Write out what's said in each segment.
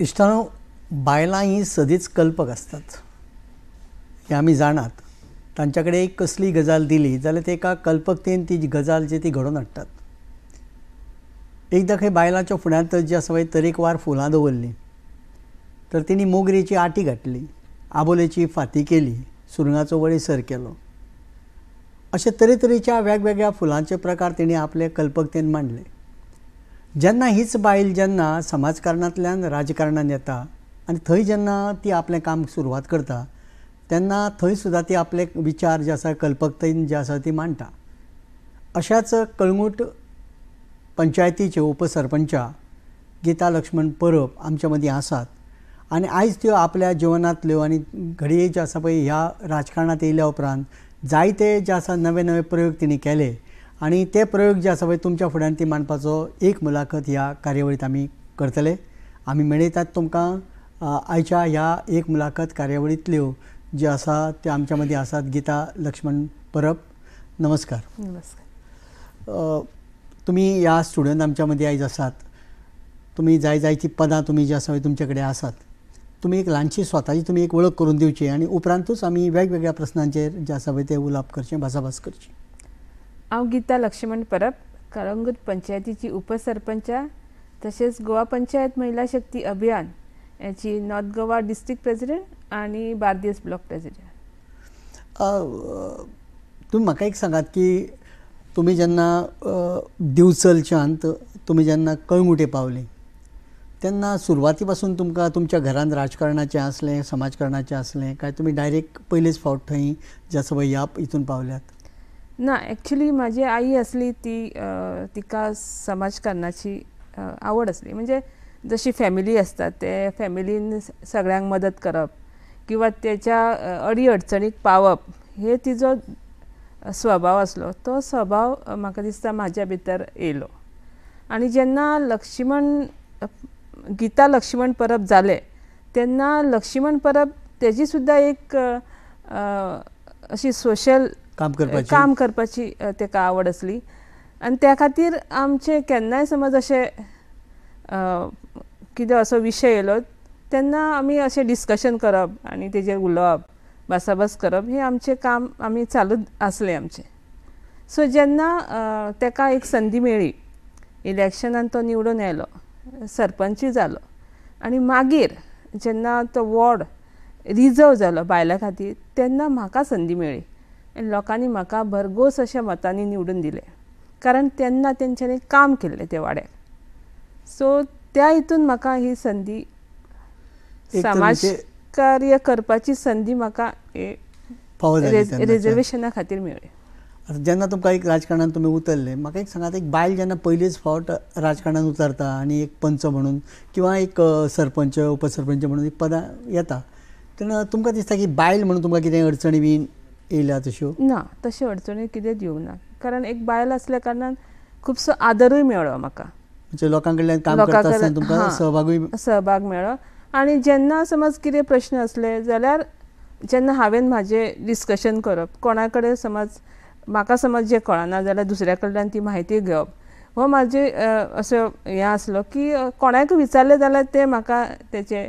इष्टानो बायलां ही सदींच कल्पक असतात हे आम्ही जाणात तांच्या एक कसली गजाल दिली जाल्यार तेका कल्पकतेन ती गजाल जी ती घडोवन हाडटात एकदां खंय बायलांच्यो फुड्यांत जी आसा पळय तरेकवार फुलां दवरलीं तर तिणी मोगरेची आटी घातली आबोलेची फाती केली सुरंगाचो वळेसर केलो अशे तरेतरेच्या वेगवेगळ्या फुलांचे प्रकार तिणें आपले कल्पकतेन मांडले ज्यांना हीच बायल ज्यांना समाजकारणांतल्यान राजकारणान येता आनी थंय जेन्ना ती आपलें काम सुरवात करता तेन्ना थंय सुद्दां ती आपले विचार जे आसा कल्पकतेन जे आसा ती मांडटा अशाच कळंगूट पंचायतीचे उपसरपंचा गीता लक्ष्मण परब आमच्या मदीं आसात आनी आयज त्यो आपल्या जिवनांतल्यो आनी घडये जे आसा पळय ह्या राजकारणांत येयल्या उपरांत जायते जे आसा नवे नवे प्रयोग तिणी केले आणि ते प्रयोग जे आसा पळय तुमच्या फुड्यान ती मांडपाचो एक मुलाखत ह्या कार्यावळीत आम्ही करतले आम्ही मेळयतात तुमकां आयच्या ह्या एक मुलाखत कार्यावळीतल्यो ज्यो आसा ते आमच्या मदीं आसात गीता लक्ष्मण परब नमस्कार नमस्कार तुमी ह्या स्टुडंट आमच्या मदीं आयज आसात तुम्ही जाय जायती पदां तुमी जी आसा तुमचे कडेन आसात तुमी एक ल्हानशी स्वताची तुमी एक वळख करून दिवची आनी उपरांतूच आमी वेगवेगळ्या प्रस्नांचेर जे आसा पळय ते उलाप करचें भासाभास करची हांव गीता लक्ष्मण परब कळंगूट पंचायतीची उपसरपंच तसेच गोवा पंचायत महिला शक्ती अभियान याची नॉर्थ गोवा डिस्ट्रिक्ट प्रेसिडेंट आणि बार्देस ब्लॉक प्रेसिडेंट तुम्ही म्हाका एक सांगात की तुमी जेन्ना दिवचलच्यान तुम्ही जेन्ना कळंगुटे पावली त्यांना सुरवाती पासून तुमकां तुमच्या घरांत राजकारणाचे असले समाजकारणाचे असले काय तुम्ही डायरेक्ट पहिलेच फावट थंय ज्या सवय इथून हितून पावल्यात ना ॲक्च्युली माझी आई असली ती तिका समाजकारणाची आवड असली म्हणजे जशी फॅमिली असतात ते फॅमिलीन सगळ्यांक मदत करप किंवा त्याच्या अडीअडचणीक पावप हे तिजो स्वभाव असलो तो स्वभाव म्हाका दिसता माझ्या भितर येयलो आणि जेन्ना लक्ष्मण गीता लक्ष्मण परब झाले तेन्ना लक्ष्मण परब तेजी सुद्धा एक अशी सोशल काम करपाची काम करपाची तेका आवड आसली आनी त्या खातीर आमचे केन्नाय समज अशें कितें असो विशय येयलो तेन्ना आमी अशें डिस्कशन करप आनी तेजेर उलोवप भासाभास करप हें आमचें काम आमी चालूच आसलें आमचें सो जेन्ना तेका एक संदी मेळ्ळी इलेक्शनान तो निवडून आयलो सरपंचूय जालो आनी मागीर जेन्ना तो वॉर्ड रिजर्व जालो बायलां खातीर तेन्ना म्हाका संदी मेळ्ळी लोकांनी म्हाका भरघोस अशा मतांनी निवडून दिले कारण त्यांना त्यांच्यानी काम केले ते वाड्याक सो त्या हितून म्हाका ही संधी समाज म्हणजे कार्य करपाची संदी म्हाका रिजर्वेशना खातीर मेळ्ळी जेन्ना तुमकां एक राजकारणान तुमी उतरले म्हाका एक सांगात एक बायल जेन्ना पहिलेच फावट राजकारणांत उतरता आनी एक पंच म्हणून किंवा एक सरपंच उपसरपंच म्हणून एक पदां येता तेन्ना तुमकां दिसता की बायल म्हणून तुमकां कितें अडचणी बीन येयल्या तश्यो ना तश्यो अडचणी कितेंच येवंक ना कारण एक बायल आसल्या कारणान खुबसो आदरूय मेळ्ळो म्हाका म्हणजे लोकां कडल्यान काम करता आसतना तुमकां सहभागूय सहभाग मेळ्ळो आनी जेन्ना समज कितें प्रश्न आसले जाल्यार जेन्ना हांवें म्हाजें डिस्कशन करप कोणा कडेन समज म्हाका समज जें कळना जाल्यार दुसऱ्या कडल्यान ती म्हायती घेवप हो म्हाजे असो हें आसलो की कोणाक विचारलें जाल्यार ते म्हाका तेचे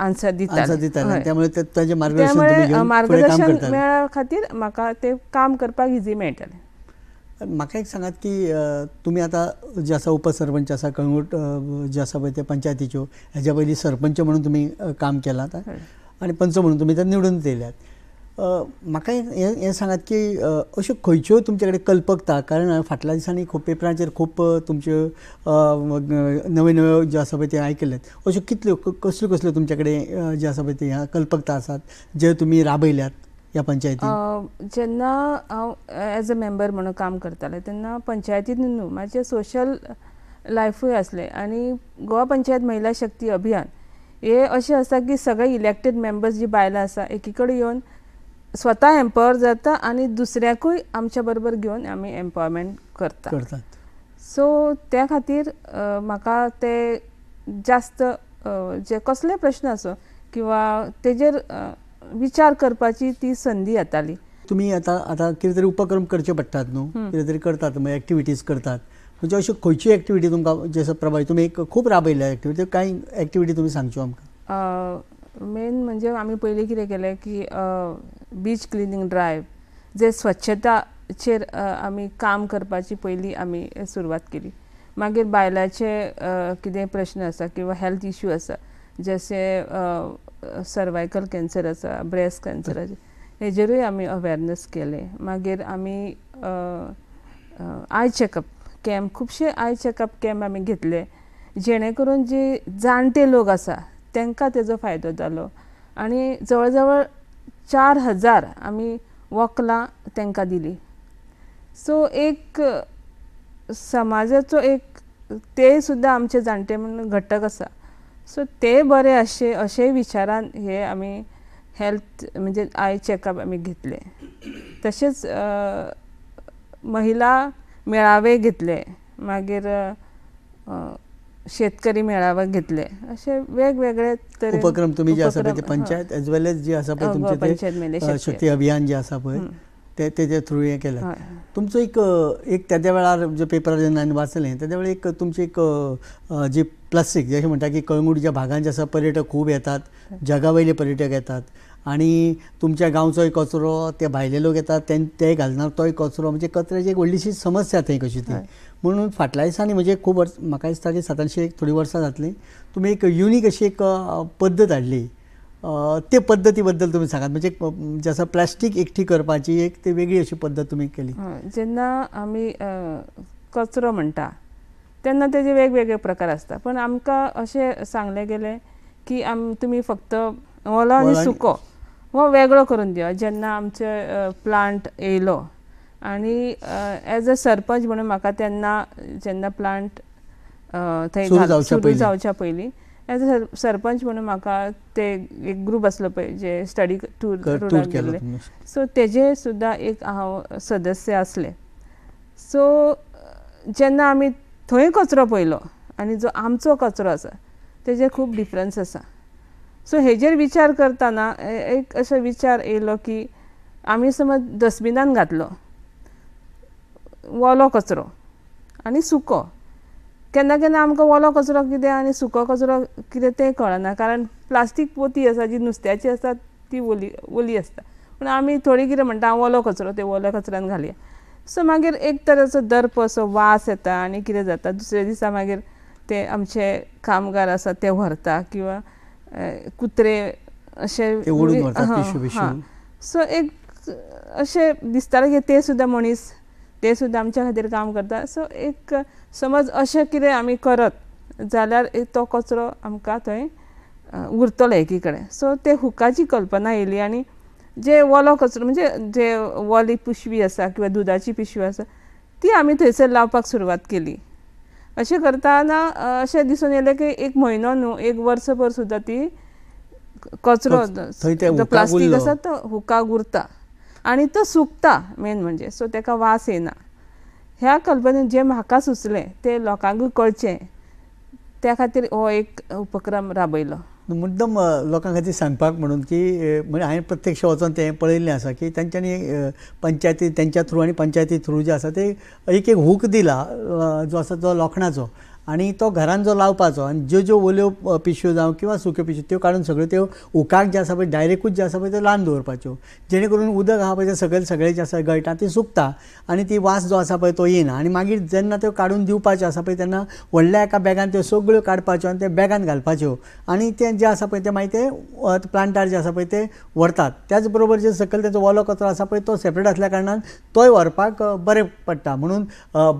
आन्सर दिता त्यामुळे ते मार्गदर्शन मार्गदर्शन खातीर म्हाका ते काम करपाक इजी मेळटले म्हाका एक सांगात की तुम्ही आता जे आसा उपसरपंच असा कळंगूट जे आसा पळय ते पंचायतीच्यो ह्याच्या पहिली सरपंच म्हणून तुम्ही काम केलां आणि पंच म्हणून तुम्ही ते निवडून दिल्यात म्हाका हें सांगात की अश्यो खंयच्यो तुमचे कडेन कल्पकता कारण फाटल्या दिसांनी खूब पेपरांचेर खूब तुमच्यो नव्यो नव्यो ज्यो आसा पळय त्यो आयकल्यात अश्यो कितल्यो कसल्यो कसल्यो तुमचे कडेन ज्यो आसा पळय त्यो कल्पकता आसात जे तुमी राबयल्यात ह्या पंचायतीन जेन्ना हांव एज अ मेंबर म्हणून काम करतालें तेन्ना पंचायतीन न्हू म्हाजें सोशल लायफूय आसलें आनी गोवा पंचायत महिला शक्ती अभियान हे अशें आसा की सगळे इलेक्टेड मेंबर्स जी बायलां आसा एकीकडे कडेन येवन स्वतः एम्पॉवर जाता आणि दुसऱ्याकूय आमच्या बरोबर घेऊन आम्ही एम्पॉवरमेंट करता सो त्या खातीर म्हाका ते जास्त जे कसले प्रश्न असो किंवा तेजेर विचार करपाची ती संधी येताली तुम्ही आता आता कितें तरी उपक्रम करचे पडटात न्हू कितें तरी करतात एक्टिविटीज करतात म्हणजे अशी खंयची एक्टिविटी तुमकां जसो प्रभावी तुमी एक खूब राबयल्या एक्टिविटी कांय एक्टिविटी तुमी सांगच्यो आमकां मेन म्हणजे आम्ही पहिले कितें केलें की बीच क्लिनींग ड्रायव जे स्वच्छताचेर आम्ही काम करपाची पहिली आम्ही सुरवात केली मागीर बैलाचे कितें प्रश्न आसा किंवा हेल्थ इश्यू आसा जसे सर्वायकल कॅन्सर आसा ब्रेस्ट कॅन्सर हेजेरूय आम्ही अवेरनस केले मागीर आम्ही आय चेकअप कॅम्प खुबशे आय चेकअप कॅम्प आम्ही घेतले जेणे करून जे जाणटे लोक आसा तांकां तेजो फायदो जालो आनी जवळ जवळ चार हजार आमी वकलां तांकां दिली, सो एक समाजाचो एक ते सुद्धा आमचे जाणटे म्हणून घटक आसा सो ते बरे अशे असे विचारान हे आमी हेल्थ म्हणजे आय चॅकअप आमी घेतले तशेंच महिला मेळावे घेतले मागीर शेतकरी मेळावा घेतले असे वेगवेगळे उपक्रम तुम्ही जे आसा पळय पंचायत एज वेल एज जे असा पळय तुमचे ते शक्ती अभियान जे आसा पळय ते त्याच्या थ्रू हे केलं तुमचं एक एक त्या वेळार जे पेपर जेन्ना हांवें वाचलें एक तुमची एक जी प्लास्टीक जशें म्हणतात की कळंगूट ज्या जे पर्यटक खूप येतात जगा पर्यटक येतात आणि तुमच्या गावचोय कचरो ते भायले लोक येतात ते ते घालणार तोय कचरो म्हणजे कचऱ्याची एक व्हडलीशी समस्या थंय कशी ती म्हणून फाटल्या दिसांनी म्हणजे खूब वर्स म्हाका दिसता की सातांशी एक थोडी वर्सां जातली तुमी एक युनीक अशी एक पद्दत हाडली ते पद्दती बद्दल तुम्ही सांगात म्हणजे जसं प्लास्टीक एकठी करपाची एक ते वेगळी अशी पद्धत तुम्ही केली जेव्हा आम्ही कचरो म्हणटा तेन्ना तेजे वेगवेगळे प्रकार असतात पण आमकां असे सांगले गेले की आम तुम्ही फक्त ओलो आनी सुको हो वेगळो करून दिवप जेन्ना आमचे प्लांट येयलो आनी एज अ सरपंच म्हणून म्हाका तेन्ना जेन्ना प्लांट थंय जाऊच्या जावच्या पयलीं एज अ सरपंच म्हणून म्हाका ते एक ग्रूप आसलो पळय जे स्टडी टूर टूर केल्ले सो तेजे सुद्दां एक हांव सदस्य असले सो जेन्ना आमी थंय कचरो पयलो आनी जो आमचो कचरो आसा तेजे खूब डिफरन्स आसा सो हेजेर विचार करताना एक असो विचार येयलो की आम्ही समज डस्टबिनान घातलो वोलो कचरो आनी सुको केन्ना केन्ना आमकां वोलो कचरो कितें आनी सुको कचरो कितें तें कळना कारण प्लास्टीक पोती आसा जी नुस्त्याची आसा ती ओली ओली आसता पूण आमी थोडी कितें म्हणटा हांव वोलो कचरो ते वोलो कचऱ्यान घालया सो मागीर एक तरेचो दर्प असो वास येता आनी कितें जाता दुसऱ्या दिसा मागीर ते आमचे कामगार आसा ते व्हरता किंवां कुत्रे असे सो एक अशें दिसतालें की ते सुद्धा मनीस ते सुद्धा आमच्या खातीर काम करता सो एक समज अशें कितें आम्ही करत जाल्यार तो कचरो आमकां थंय उरतलो एकी सो ते हुकाची कल्पना येली आणि जे वलो कचरो म्हणजे जे वली पिशवी असा किंवा दुधाची पिशवी असा ती आम्ही थंयसर लावपाक सुरवात केली असे करताना असे दिसून येले की एक महिनो न्हू एक वर्सभर सुद्धा ती कचरो प्लास्टीक असा तो हुकाक उरता आणि तो सुकता मेन म्हणजे सो तेका वास येना ह्या कल्पनेन जे म्हाका सुचले ते लोकांकूय कळचे त्या खातीर हो एक उपक्रम राबयलो मुद्दम लोकां खातीर सांगपाक म्हणून की म्हणजे हांवें प्रत्यक्ष वचोन तें पळयल्लें आसा की त्यांच्यानी पंचायती तेंच्या थ्रू आनी पंचायती थ्रू जे आसा ते एक एक हूक दिला जो आसा जो लोखणाचो आणि तो घरान जो लावपाचो आणि ज्यो ज्यो ओल्यो पिशव्यो जावं किंवा सुक्यो पिशव्यो त्यो काडून सगळ्यो त्यो उकाक ज्यो आसा पळय डायरेक्टूच जे आसा पळय त्यो ल्हान दवरपाच्यो जेणे करून उदक आसा पळय तें सगळे सगळें जें आसा गळटा ती सुकता आणि ती वास जो आसा पळय तो येना आणि मागीर जेन्ना त्यो काढून दिवपाच्यो आसा पळय तेन्ना व्हडल्या एका बॅगान त्यो सगळ्यो काडपाच्यो आणि त्या बॅगान घालपाच्यो आनी तें जें आसा पळय तें मागीर ते प्लांटार जे आसा पळय ते व्हरतात त्याचबरोबर जे सकयल तेजो ओलो कचरो आसा पळय तो सेपरेट आसल्या कारणान तोय व्हरपाक बरें पडटा म्हणून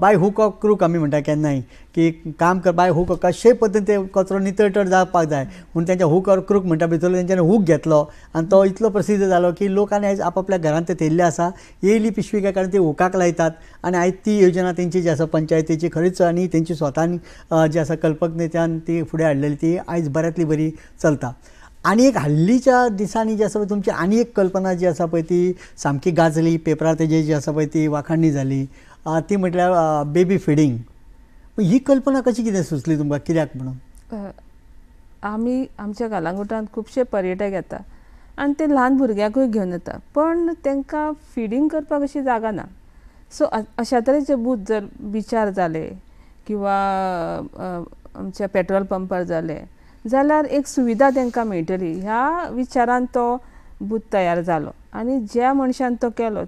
बाय हूक ऑफ क्रूक आमी म्हणटा केन्नाय की काम बाय हूक कशे पद्धतीन ते कचरो नितळटळ जावपाक जाय म्हणून तेंच्या हूक ऑर क्रूक म्हणटा भितर तेंच्यानी हूक घेतलो आणि तो इतलो प्रसिद्ध झाला की लोकांनी आयज आपल्या घरांत ते थेल्ले असा येयली पिशवी काय कारण ते हुकाक लायतात आणि आयज ती योजना तेंची जी आसा पंचायतीची खरीच आणि तेंची स्वतान जी आसा नेत्यान ती फुडें हाडलेली ती आयज बऱ्यातली बरी चलता आणि एक हल्लीच्या दिसांनी जी आसा पळय तुमची आनी एक कल्पना जी आसा पळय ती सामकी गाजली पेपरार तेजी जी आसा पळय ती वाखाणणी जाली ती म्हटल्यार बेबी फिडींग ही कल्पना कशी किती सुचली तुमकां कित्याक म्हणून आम्ही आमच्या कालांगुटांत खुबशे पर्यटक येतात आणि ते लहान भुरग्यांकूय घेऊन येतात पण त्यांना फिडींग करपाक अशी जागा ना सो अशा तरेचे बूथ जर विचार झाले किंवा आमच्या पेट्रोल पंपार झाले जाल्यार एक सुविधा तांकां मेळटली ह्या विचारान तो बूथ तयार झाला आणि ज्या मनशान तो केलो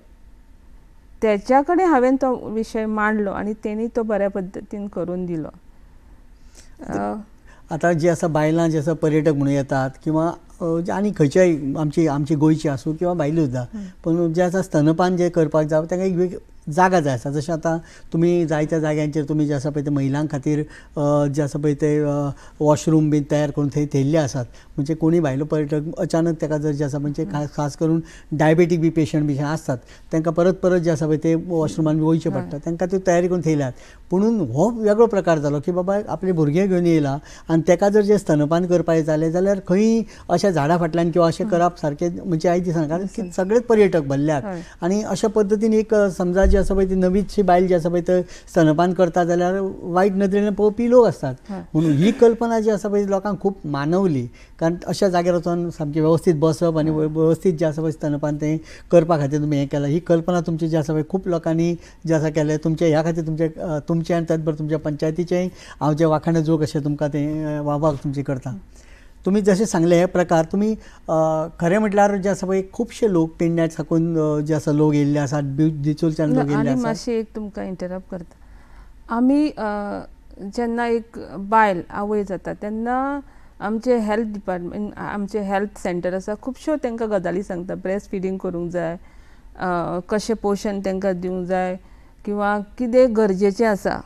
त्याच्याकडे हवेन तो विषय मांडलो आणि तेणी तो बऱ्या पद्धतीने करून दिलो आता जी आसा बायलां जे आसा पर्यटक म्हणून येतात किंवा आणि खंयच्याय आमची आमची गोंयची असू किंवा भायली सुद्दां पण जे आसा स्तनपान जे करपाक जाय तांकां एक जागा जाय आसा जशें आतां तुमी जायत्या जाग्यांचेर तुमी जे आसा पळय ते महिलां खातीर जे आसा पळय ते वॉशरूम बीन तयार करून थंय थेयल्ले आसात म्हणजे कोणी भायलो पर्यटक अचानक ताका जर जे आसा म्हणजे खास करून diabetic be patient B J आसतात तांकां परत परत जे आसा पळय ते वॉशरूमान बी वयचें पडटा तांकां त्यो तयारी करून थेयल्यात पुणून हो वेगळो प्रकार जालो की बाबा आपले भुरगे घेवन येयला आनी ताका जर जे स्तनपान करपाक जालें जाल्यार खंयी अशा झाडा फाटल्यान किंवा अशें करप सारकें म्हणजे आयज दिसान कारण की सगळेच पर्यटक भरल्यात आनी अशा पद्दतीन एक समजा जी आसा पळय ती नवीची बायल जी आसा पळय स्तनपान करता जाल्यार वायट नदरेन पळोवपी लोक आसतात म्हणून ही कल्पना जी आसा पळय लोकांक खूप मानवली कारण अशा जाग्यार वचून सामकें वेवस्थीत बसप आनी वेवस्थीत जें आसा पळय स्तनपान ते करपा खातीर तुम्ही हे केलां ही कल्पना तुमची जी आसा पळय खूब लोकांनी जे आसा केलें तुमचे ह्या खातीर तुमचे तुमचे आनी त्याचबरोबर तुमच्या पंचायतीचेंय हांव जे वाखाणें जोग असे तुमकां ते वावाक तुमची करता तुम्ही जसे सांगले हे प्रकार तुम्ही खरे म्हटल्यार जे आसा पळय खुबशे लोक पेंड्या साकून जे आसा लोक येयल्ले आसात बिचोलच्यान लोक येयल्ले एक तुमकां इंटरप्ट करता आम्ही जेन्ना एक बायल आवय जाता तेन्ना आमचे हेल्थ डिपार्टमेंट आमचे हेल्थ सेंटर आसा खुबश्यो तांकां गजाली सांगता ब्रेस्ट फिडींग करूंक जाय कशें पोशण तांकां दिवंक जाय किंवा कितें गरजेचें आसा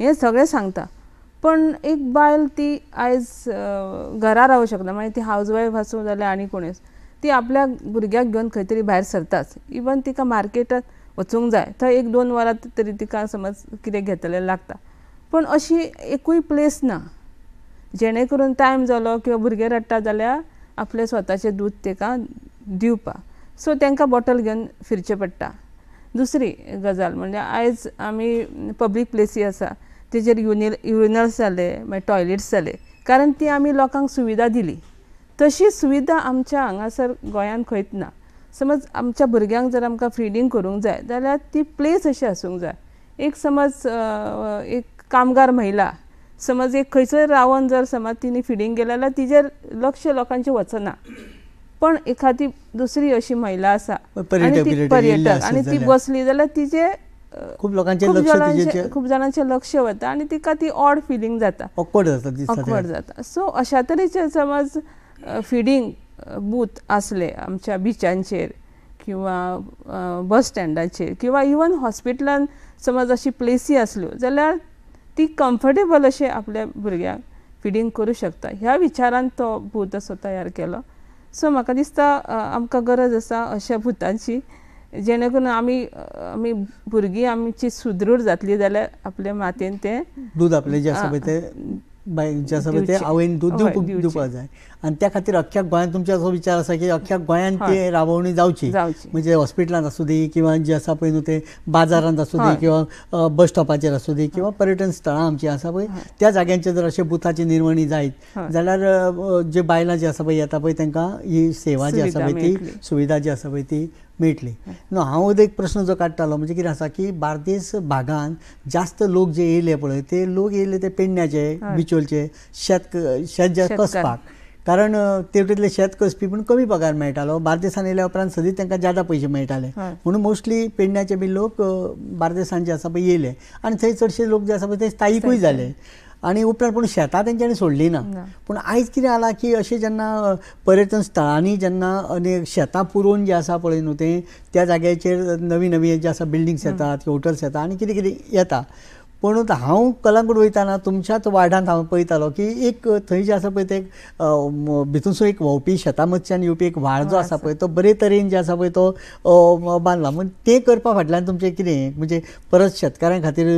हें सगळें सांगता पण एक बायल ती आयज घरा राहू शकना म्हणजे ती वाईफ आसूं जाल्यार आनी कोणीच ती आपल्या भुरग्याक घेवन खंय तरी भायर सरताच इवन तिका मार्केटांत वचूंक जाय थंय एक दोन वरां तरी तिका समज कितें घेतलें लागता पूण अशी एकूय प्लेस ना जेणे करून टायम जालो किंवां भुरगें रडटा जाल्यार आपलें स्वताचें दूद तेका दिवपा सो तेंकां बॉटल घेवन फिरचें पडटा दुसरी गजाल म्हणजे आयज आमी पब्लीक प्लेसी आसा तेजेर युनिल युरिनल्स जाले मागीर म्हणजे टॉयलेट्स जाले कारण ती आमी लोकांक सुविधा दिली तशी सुविधा आमच्या हांगासर गोंयांत खंयच ना समज आमच्या भुरग्यांक जर आमकां फिडींग करूंक जाय जाल्यार ती प्लेस अशी आसूंक जाय एक समज एक कामगार महिला समज एक खंयसर रावन जर समज तिणी फिडींग गेलें जाल्यार तिजेर लक्ष लोकांचें वचना पण एखादी दुसरी अशी महिला आसा पर्यटक आनी ती बसली जाल्यार तिजे खूप लोकांचे खूप जणांचे खूप जणांचे लक्ष वता आणि तिका ती ऑड फिलिंग जाता ऑकवर्ड ऑकवर्ड जाता सो अशा तरेचे समज फिडिंग बूथ असले आमच्या बिचांचेर किंवा बस स्टँडाचेर किंवा इवन हॉस्पिटलान समज अशी प्लेसी आसल्यो जाल्यार ती कम्फर्टेबल असे आपल्या भुरग्यांक फिडींग करू शकता ह्या विचारान तो भूत असो तयार केलो सो म्हाका दिसता आमकां गरज आसा अशा भुतांची जेणे करून आम्ही आमी भुरगीं आमची सुदृढ जातली जाल्यार आपले मातेन ते दूद आपले जें आसा पळय तें बायक जें आसा पळय आवयन दूद दिवपाक जाय आनी त्या खातीर अख्ख्या गोंयांत तुमचे असो विचार आसा की अख्ख्या गोंयांत ते राबवणी जावची म्हणजे हॉस्पिटलांत आसूं दी किंवा जे आसा पळय न्हू ते बाजारांत आसूं दी किंवा बस स्टॉपाचेर आसूं दी किंवा पर्यटन स्थळां आमची आसा पळय त्या जाग्यांचे जर असे बुथाची निर्मणी जायत जाल्यार जे बायलां जी आसा पळय येता पळय तांकां ही सेवा जी आसा पळय ती सुविधा जी आसा पळय ती मेळटली न्हू हांव एक प्रश्न जो काडटालो म्हणजे कितें आसा की बार्देस भागान जास्त लोक जे येयले पळय ते लोक येयले ते पेडण्याचे बिचोलचे शेत शेत जे कसपाक कारण तेवटेतले शेत कसपी पूण कमी पगार मेळटालो बार्देसान येयल्या उपरांत सदींच तांकां जादा पयशे मेळटाले म्हणून मोस्टली पेडण्याचे बी लोक बार्देसान जे आसा पळय येयले आनी थंय चडशे लोक जे आसा पळय ते स्थायीकूय जाले आणि उपरांत पूण शेतां तेंच्यांनी सोडलीं ना पूण आयज कितें जालां की अशें जेन्ना पर्यटन स्थळांनी जेन्ना अनेक शेतां पुरोवन जें आसा पळय न्हू तें त्या जाग्याचेर नवीं नवीं जें आसा बिल्डिंग्स येतात हॉटेल्स येतात आनी कितें कितें येता पूण हांव कलंगूट वयताना तुमच्याच वाड्यांत हांव पळयतालो की एक थंय जे आसा पळय ते भितूनसून एक व्हांवपी शेतां मदच्यान येवपी एक व्हाळ जो आसा पळय तो बरे तरेन जे आसा पळय तो बांदला म्हण तें करपा फाटल्यान तुमचें कितें म्हणजे परत शेतकारां खातीर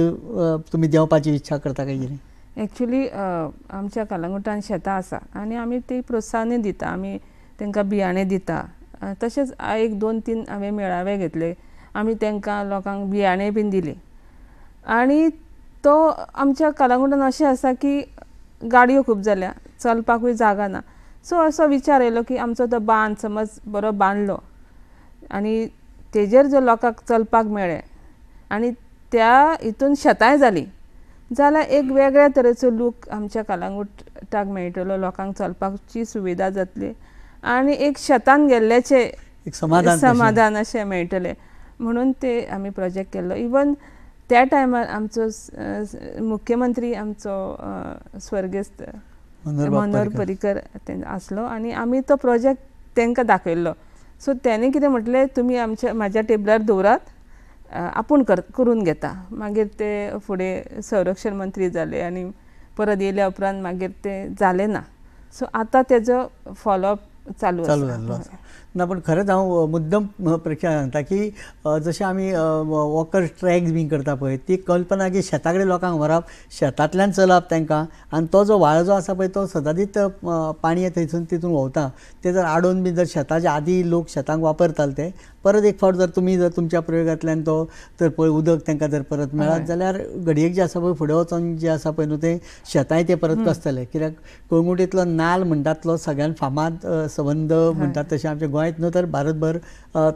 तुमी देंवपाची इच्छा करता काय कितें एक्चुली uh, आमच्या कालांगुटान शेतां आसा आनी आमी ती प्रोत्साहनूय दिता आमी तांकां बियाणे दिता तशेंच एक दोन तीन हांवें मेळावे घेतले आमी तांकां लोकांक बियाणे बीन दिलीं आनी तो आमच्या कालांगुटान अशें आसा की गाडयो खूब जाल्या चलपाकूय जागा ना सो असो विचार येयलो की आमचो तो बांद समज बरो बांदलो आनी तेजेर जर लोकांक चलपाक मेळ्ळें आनी त्या हितून शेतांय जालीं जाल्यार एक वेगळ्या तरेचो लूक आमच्या कलांगुटाक मेळटलो लोकांक चलपाची सुविधा जातली आणि एक शेतान गेल्ल्याचे समाधान अशें मेळटलें म्हणून ते आमी प्रोजेक्ट केल्लो इवन त्या टायमार आमचो मुख्यमंत्री आमचो स्वर्गेस्त मनोहर पर्रीकर आसलो आनी आमी तो प्रोजेक्ट तांकां दाखयल्लो सो त्याने कितें म्हटलें तुमी आमच्या म्हाज्या टेबलार दवरात आपूण कर करून घेता मागीर ते फुडें संरक्षण मंत्री जाले आनी परत येयल्या उपरांत मागीर तें जालें ना सो आतां तेजो फॉलोअप चालू चालू जाल्लो हो. आसा ना पूण खरेंच हांव मुद्दम प्रेक्षक सांगता की जशें आमी वॉकर ट्रॅक बी करता पळय ती कल्पना की शेता कडेन लोकांक व्हरप शेतांतल्यान चलप तांकां आनी तो जो व्हाळ जो आसा पळय तो सदांच पाणी थंयसून तितून व्हांवता ते जर आडोवन बी जर शेताचे आदी लोक शेतांक वापरताले ते परत एक फावट जर तुम्ही जर तुमच्या प्रयोगांतल्यान तो तर पळय उदक तांकां जर परत मेळत जाल्यार घडयेक जे आसा पळय फुडें वचोन जे आसा पळय न्हू तें शेतांय परत बसतले कित्याक कोंगुटेंतलो नाल म्हणटात तो फामाद संबंद म्हणटात तशें आमच्या गोंयांत न्हू तर भारतभर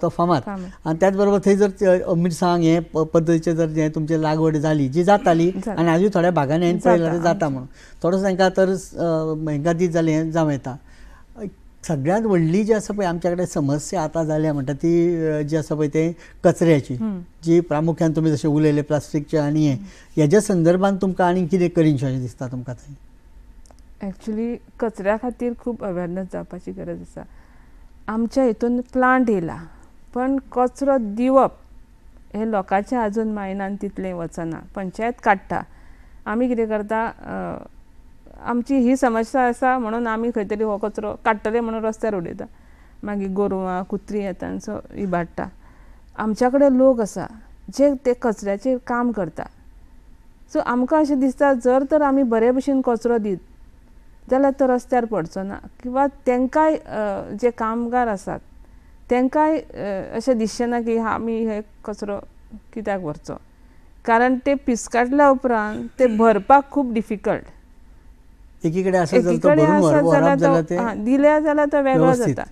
तो फामाद आनी त्याच बरोबर थंय जर मिरसांग हे पद्दतीचें जर जे तुमची लागवड जाली जी जाताली आनी आजूय थोड्या भागांनी हें पळयलां जाता म्हणून थोडोसो तांकां तर हेंकां दीत जालें जावं येता सगळ्यात वडली जी असं पळय आमच्याकडे समस्या आता जाल्या म्हणटा ती जी आसा पण ते कचऱ्याची जी प्रामुख्यान तुम्ही जसे उलयलें प्लास्टिकचे आणि याच्या संदर्भात तुमकां आनी कितें करीनशें अशें दिसता तुमकां थंय एक्चुली कचऱ्या खातीर खूब अवेरनस जावपाची गरज आसा आमच्या हितून प्लांट येयला पण कचरो दिवप हे लोकांच्या आजून मायनान तितलें वचना पंचायत काडटा आमी कितें करता आमची ही समस्या आसा म्हणून आमी खंय तरी हो कचरो काडटले म्हणून रस्त्यार उडयता मागीर गोरवां कुत्री येता सो इबाडटा आमच्या कडेन लोक आसा जे ते कचऱ्याचे काम करता सो आमकां अशें दिसता जर तर आमी बरे भशेन कचरो दीत जाल्यार तो रस्त्यार पडचो ना किंवां तेंकांय जे कामगार आसात तांकांय अशें दिसचें ना की आमी हे कचरो कित्याक व्हरचो कारण ते पिसकाटल्या उपरांत ते भरपाक खूब डिफिकल्ट एकीकडे असं दिल्या जाल्यार तर वेगळो जाता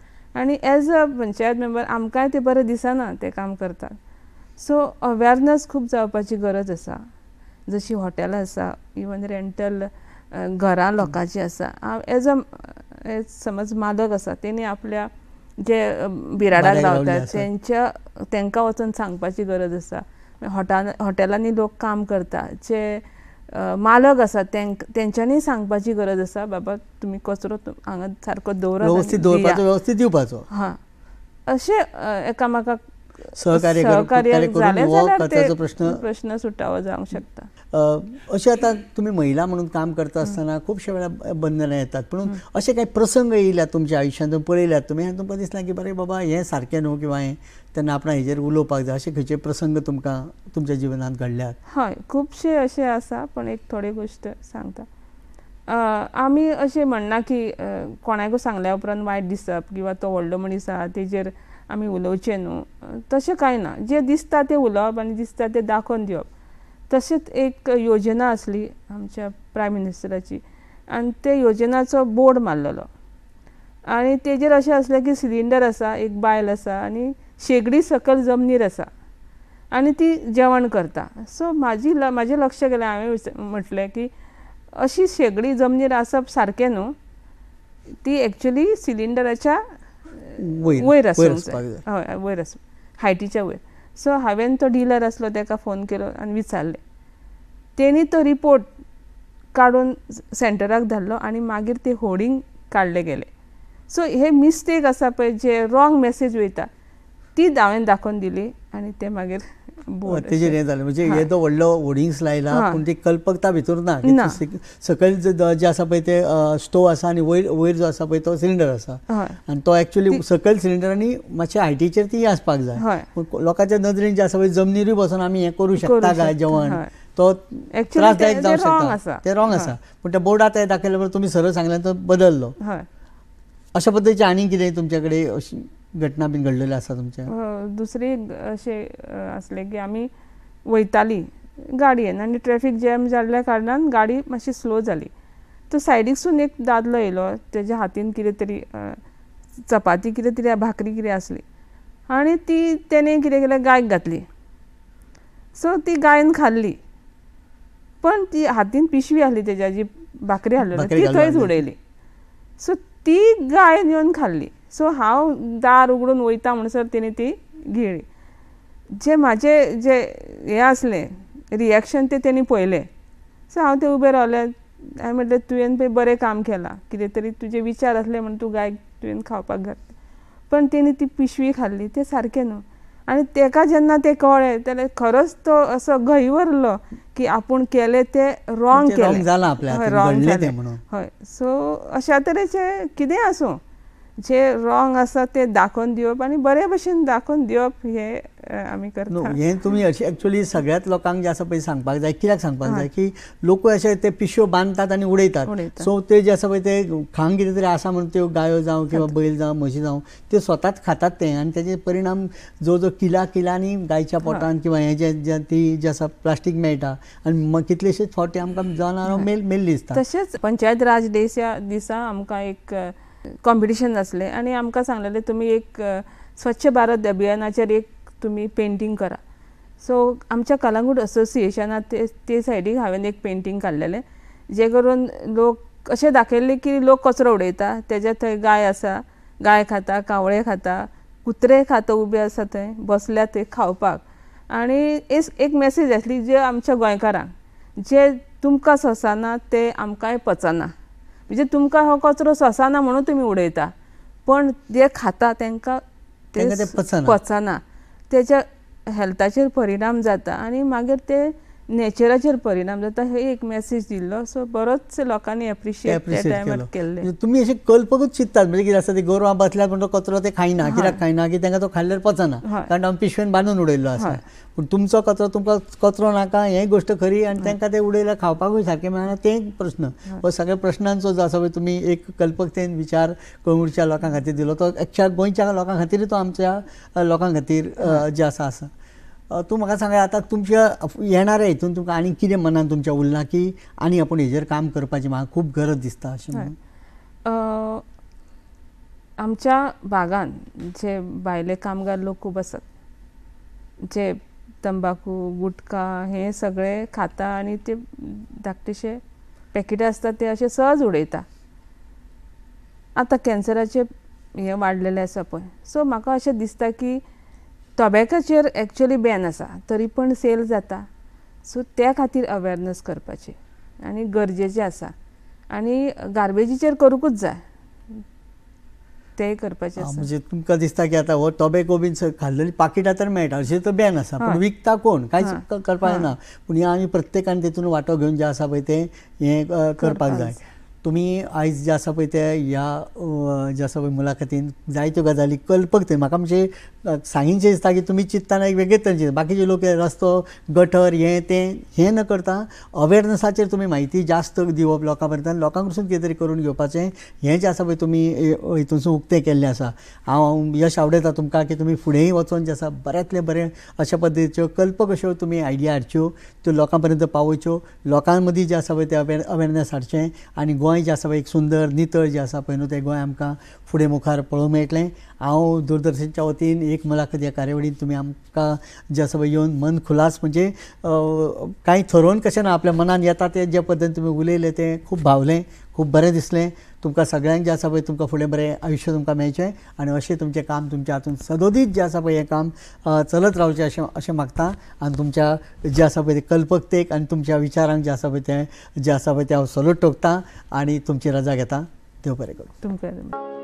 आणि एज अ पंचायत मेंबर आमकांय ते बरं दिसना ते काम करतात सो अवेअरनेस खूप जावपाची गरज आसा जशी हॉटेल आसा इवन रेंटल घरां लोकांची आसा हांव एज अ एज समज मालक आसा तेणी आपल्या जे बिराडाक रावतात तेंच्या तेंकां वचून सांगपाची गरज आसा हॉटेलांनी लोक काम करता जे मालक आसा तेंच्यांनी सांगपाची गरज आसा बाबा तुमी कचरो हांगा सारको दवरात व्यवस्थित व्यवस्थित दिवपाचो हा अशें एकामेकाक सहकार्य प्रश्न प्रश्न सुटावा जाऊ शकता असे आता तुम्ही महिला म्हणून काम करता असताना खूपशा वेळा बंधनं येतात पण असे काही प्रसंग येईल तुमच्या आयुष्यात पळयल्यात तुम्ही तुमकां दिसलां की बरे बाबा हे सारकें न्हू किंवा हें त्यांना आपण हेजेर उलोवपाक जाय असे खंयचे प्रसंग तुमकां तुमच्या जिवनांत घडल्यात हय खुबशे असे आसा पण एक थोडी गोष्ट सांगता आम्ही असे म्हणना की कोणाकूय सांगल्या उपरांत वायट दिसप किंवा तो व्हडलो मनीस आहा तेजेर आमी उलोवचें न्हू तशें कांय ना जें दिसता तें उलोवप आनी दिसता तें दाखोवन दिवप तशीच एक योजना आसली आमच्या प्रायम मिनिस्टराची आनी ते योजनाचो बोर्ड मारलेलो आनी तेजेर अशें आसलें की सिलिंडर आसा एक बायल आसा आनी शेगडी सकल जमनीर आसा आनी ती जेवण करता सो म्हाजी माझे लक्ष गेलें हांवें म्हटलें की अशी शेगडी जमनीर आसप सारकें न्हू ती एक्चुली सिलिंडराच्या वयर आसूंक हय वयर आसूं हायटीच्या वयर सो हांवेन तो डिलर आसलो ताका फोन केलो आनी विचारले तेणी तो रिपोर्ट काडून सेंटराक धाडलो आनी मागीर ते होर्डिंग काडलें गेले सो हे मिस्टेक आसा पळय जे रोंग मॅसेज वयता ती हांवें दाखोवन दिली आनी ते मागीर तेजेर हें जालें म्हणजे येदो व्हडलो होर्डिंग्स लायला पूण ती कल्पकता भितर ना सकयल जे आसा पळय ते स्टोव आसा आनी वयर वयर जो आसा पळय तो सिलिंडर आसा आनी तो एक्चुअली सकयल सिलिंडर आनी मातशें हायटीचेर ती आसपाक जाय पूण लोकांच्या नदरेन जे आसा पळय जमनीरूय बसून आमी हें करूं शकता काय जेवण तो त्रासदायक जावं शकता ते रॉंग आसा पूण त्या बोर्डात दाखयल्या बरोबर तुमी सरळ सांगलें तो बदललो अशा पद्दतीचे आनी कितें तुमचे कडेन घटना बी घडलेल्या असा तुमच्या हो, दुसरी असे असले की आमी वयताली गाडयेन आणि ट्रॅफिक जॅम जाल्ल्या कारणान गाडी मातशी स्लो झाली तो सायडीकसून एक दादलो येयलो त्याच्या हातीन कितें तरी चपाती कितें तरी भाकरी कितें आसली आणि ती त्याने कितें केलं गायक घातली सो ती गायन खाल्ली पण ती हातीन पिशवी आसली त्याच्या जी भाकरी हाल ती थंयच उडयली सो ती गायन येवन खाल्ली सो हांव दार उगडून वयता म्हणसर तिणें ती घेयली जे म्हाजें जे हें आसलें रिएक्शन ते तेणी पयले सो हांव तें उबें रावलें हांवें म्हटलें तुवें पळय बरें काम केलां कितें तरी तुजे विचार आसले म्हण तूं गायक तुवें खावपाक घातलें पण तेणी ती पिशवी खाल्ली ते सारकें न्हू आनी ताका जेन्ना तें कळ्ळें जाल्यार खरोच तो असो गहिवरलो की आपूण केले ते रॉंग केलें हय रॉंग जालें हय सो अशा तरेचें कितेंय आसूं जे रॉंग आसा ते दाखोवन दिवप आनी बरे भशेन दाखोवन दिवप हे आमी करता हे तुमी अशें एक्चुली सगळ्यात लोकांक जे आसा पळय सांगपाक जाय कित्याक सांगपाक जाय की लोक अशे ते पिशव्यो बांदतात आनी उडयतात सो ते जे आसा पळय ते खांग कितें तरी आसा म्हणून त्यो गायो जावं किंवा बैल जावं म्हशी जावं ते स्वताच खातात ते आनी तेजे परिणाम जो जो किला किलांनी गायच्या पोटान किंवा हे जे जे ती जे आसा प्लास्टीक मेळटा आनी कितलेशेच फावटी आमकां जनावरां मेल मेल्ली दिसता तशेंच पंचायत राज दिसा आमकां एक कॉम्पिटिशन असले आनी आमकां सांगलेलें तुमी एक स्वच्छ भारत अभियानाचेर एक तुमी पेंटींग करा सो आमच्या कलांगूट असोसिएशना ते ते सायडीक हांवें एक पेंटींग काडलेलें जे करून लोक अशें दाखयल्लें की लोक कचरो उडयता तेज्या थंय गाय आसा गाय खाता कावळे खाता कुत्रे खाता उबे आसा थंय बसल्या थंय खावपाक आनी एक मॅसेज आसली जे आमच्या गोंयकारांक जे तुमकां सोंसना ते आमकांय पचना म्हणजे तुमकां हो कचरो सोंसना म्हणून तुमी उडयता पण जे खाता तेंका ते पचना तेच्या हेल्थाचेर परिणाम जाता आणि मागीर ते नेचराचेर परिणाम जाता हे एक मेसेज दिल्लो सो बरोच लोकांनी एप्रिशिएट केल्ले म्हणजे तुम्ही अशें कल्पकूच चित्तात म्हणजे किती आसा ती गोरवां बसल्या पण तो कचरो ते खायना कित्याक खायना की त्यांना तो खाल्ल्यार पचना कारण आम्ही पिशवेन बांदून उडयल्लो आसा पण तुमचो कचरो तुमकां कचरो नाका हे गोष्ट खरी आणि त्यांना ते उडयला खावपाकूय सारकें मेळना ते प्रश्न व सगळ्या प्रश्नांचो जो आसा म्हणजे तुम्ही एक कल्पकतेन विचार कोंगूडच्या लोकां खातीर दिलो तो एकच्या गोंयच्या लोकां खातीर तो आमच्या लोकां खातीर जे आसा आसा तू म्हाका सांगा आता तुमच्या येणाऱ्या हितून तुमकां आनी कितें मनान तुमच्या उरलां की आनी आपूण हेजेर काम करपाची म्हाका खूब गरज दिसता अशें आमच्या भागान जे भायले कामगार लोक खूब आसात जे तंबाखू गुटखा हे सगळे खाता आनी ते धाकटेशे पॅकेट आसता ते असे सहज उडयता आतां कॅन्सराचे हे वाडलेले आसा पळय सो म्हाका अशें दिसता की टॉबॅकाचेर एक्चुली बॅन आसा तरी पण सेल जाता सो त्या खातीर अवेरनस करपाची आनी गरजेचें आसा आनी गार्बेजीचेर करूंकूच जाय तेंय करपाचें म्हणजे तुमकां दिसता की आतां हो टॉबॅको बीन खाल्लेली पाकिटां तर मेळटा अशें तर बॅन आसा पूण विकता कोण कांयच करपाक ना पूण आमी प्रत्येकान तेतून वांटो घेवन जें आसा पळय तें हें करपाक जाय तुम्ही आयज जे आसा पळय ते ह्या जे आसा पळय मुलाखतीन जायत्यो गजाली कल्पक थंय म्हाका म्हणजे सांगिनशें दिसता की तुमी चिंतताना एक वेगळेच तरेचे बाकीचे लोक रस्तो गटर हें तें हें न करता अवेरनसाचेर तुमी म्हायती जास्त दिवप लोकां पर्यंत लोकां कडसून कितें तरी करून घेवपाचें हें जें आसा पळय तुमी हितूनसून उक्तें केल्लें आसा हांव यश आवडयता तुमकां की तुमी फुडेंय वचोन जें आसा बऱ्यांतलें बरें अशा पद्दतीच्यो कल्पक अश्यो तुमी आयडिया हाडच्यो त्यो लोकां पर्यंत पावोवच्यो लोकां मदीं जें आसा पळय तें अवेर हाडचें आनी गोंय जें आसा पळय एक सुंदर नितळ जें आसा पळय न्हू तें गोंय आमकां फुडें मुखार पळोवंक मेळटलें हांव दूरदर्शनच्या वतीन एक मुलाखत ह्या कार्यावळीन तुमी आमकां जें आसा पळय येवन मन खुलास म्हणजे कांय थरोवन कशें ना आपल्या मनान येता तें जे पद्दतीन तुमी उलयलें तें खूब भावलें खूब बरें दिसलें तुमकां सगळ्यांक जे आसा पळय तुमकां फुडें बरें आयुश्य तुमकां मेळचें आनी अशें तुमचें काम तुमच्या हातून सदोदीत जें आसा पळय हें काम चलत रावचें अशें अशें मागता आनी तुमच्या जें आसा पळय ते कल्पकतेक आनी तुमच्या विचारांक जें आसा पळय तें जें आसा पळय तें हांव सलोट टोकतां आनी तुमची रजा घेता देव बरें करूं तुमकां